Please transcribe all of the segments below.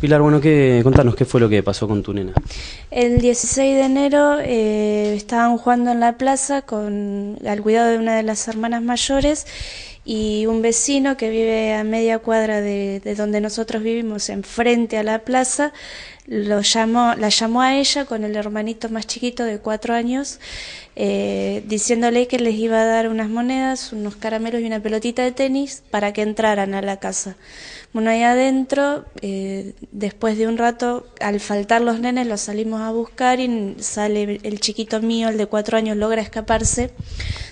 Pilar, bueno, que contanos qué fue lo que pasó con tu nena. El 16 de enero eh, estaban jugando en la plaza con, al cuidado de una de las hermanas mayores y un vecino que vive a media cuadra de, donde nosotros vivimos, enfrente a la plaza, lo llamó, la llamó a ella con el hermanito más chiquito de cuatro años, eh, diciéndole que les iba a dar unas monedas, unos caramelos y una pelotita de tenis para que entraran a la casa. Bueno, ahí adentro, eh, después de un rato, al faltar los nenes, los salimos a buscar y sale el chiquito mío, el de cuatro años, logra escaparse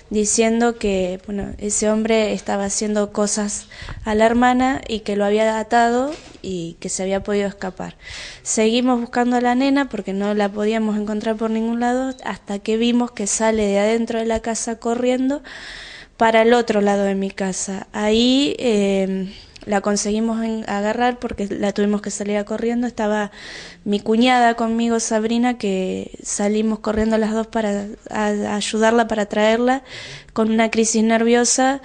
diciendo que bueno, ese hombre estaba haciendo cosas a la hermana y que lo había atado y que se había podido escapar. Seguimos buscando a la nena porque no la podíamos encontrar por ningún lado hasta que vimos que sale de adentro de la casa corriendo para el otro lado de mi casa. Ahí eh, la conseguimos en, agarrar porque la tuvimos que salir a corriendo. Estaba mi cuñada conmigo, Sabrina, que salimos corriendo las dos para ayudarla, para traerla, con una crisis nerviosa.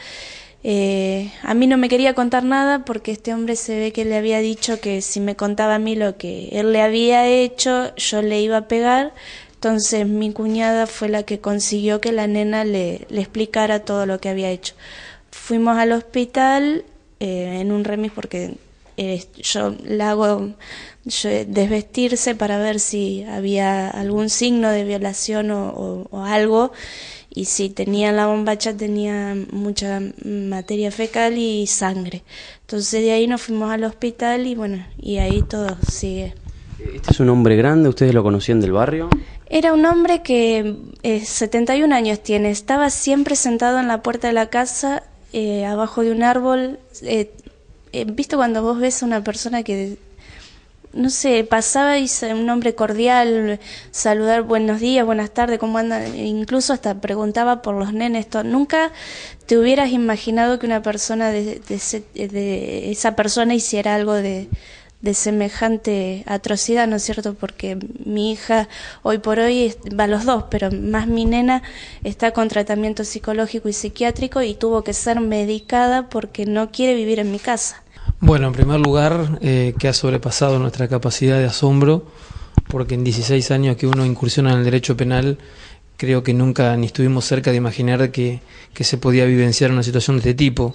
Eh, a mí no me quería contar nada porque este hombre se ve que le había dicho que si me contaba a mí lo que él le había hecho, yo le iba a pegar. Entonces mi cuñada fue la que consiguió que la nena le explicara todo lo que había hecho. Fuimos al hospital, eh, en un remis porque eh, yo la hago eh, desvestirse para ver si había algún signo de violación o, algo y si tenía la bombacha tenía mucha materia fecal y sangre. Entonces de ahí nos fuimos al hospital y bueno, y ahí todo sigue. ¿Este es un hombre grande? ¿Ustedes lo conocían del barrio? Era un hombre que 71 años tiene, estaba siempre sentado en la puerta de la casa eh, abajo de un árbol. Eh, eh visto cuando vos ves a una persona que, no sé, pasaba y un nombre cordial, saludar buenos días, buenas tardes, cómo andan? Incluso hasta preguntaba por los nenes. Nunca te hubieras imaginado que una persona de esa persona hiciera algo de, de semejante atrocidad, ¿no es cierto? Porque mi hija hoy por hoy va a los dos, pero más mi nena está con tratamiento psicológico y psiquiátrico y tuvo que ser medicada porque no quiere vivir en mi casa. Bueno, en primer lugar, eh, que ha sobrepasado nuestra capacidad de asombro, porque en 16 años que uno incursiona en el derecho penal, creo que nunca ni estuvimos cerca de imaginar que, que se podía vivenciar una situación de este tipo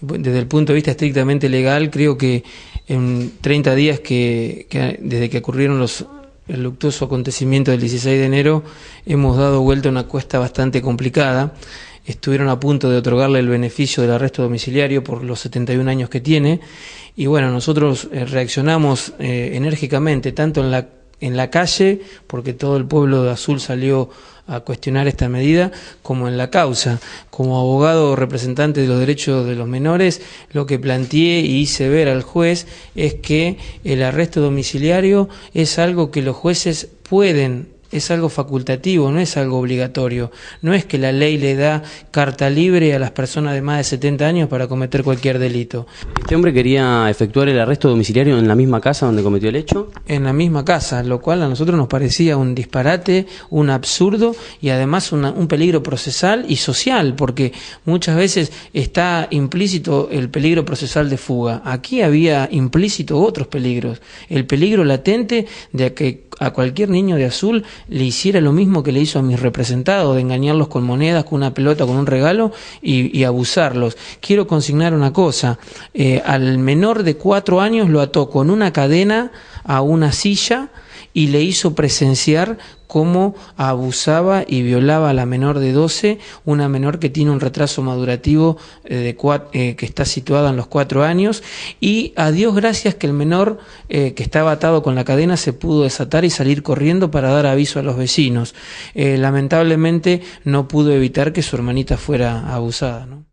desde el punto de vista estrictamente legal, creo que en 30 días que, desde que ocurrieron los luctuosos acontecimientos acontecimiento del 16 de enero, hemos dado vuelta a una cuesta bastante complicada. Estuvieron a punto de otorgarle el beneficio del arresto domiciliario por los 71 años que tiene. Y bueno, nosotros eh, reaccionamos eh, enérgicamente, tanto en la en la calle, porque todo el pueblo de Azul salió a cuestionar esta medida, como en la causa. Como abogado representante de los derechos de los menores, lo que planteé y hice ver al juez es que el arresto domiciliario es algo que los jueces pueden es algo facultativo, no es algo obligatorio. No es que la ley le da carta libre a las personas de más de 70 años para cometer cualquier delito. ¿Este hombre quería efectuar el arresto domiciliario en la misma casa donde cometió el hecho? En la misma casa, lo cual a nosotros nos parecía un disparate, un absurdo y además un peligro procesal y social, porque muchas veces está implícito el peligro procesal de fuga. Aquí había implícito otros peligros. El peligro latente de que a cualquier niño de azul le hiciera lo mismo que le hizo a mis representados, de engañarlos con monedas, con una pelota, con un regalo y, abusarlos. Quiero consignar una cosa, eh, al menor de cuatro años lo ató con una cadena a una silla y le hizo presenciar cómo abusaba y violaba a la menor de 12, una menor que tiene un retraso madurativo eh, de eh, que está situada en los cuatro años, y a Dios gracias que el menor eh, que estaba atado con la cadena se pudo desatar y salir corriendo para dar aviso a los vecinos. lamentablemente no pudo evitar que su hermanita fuera abusada. ¿no?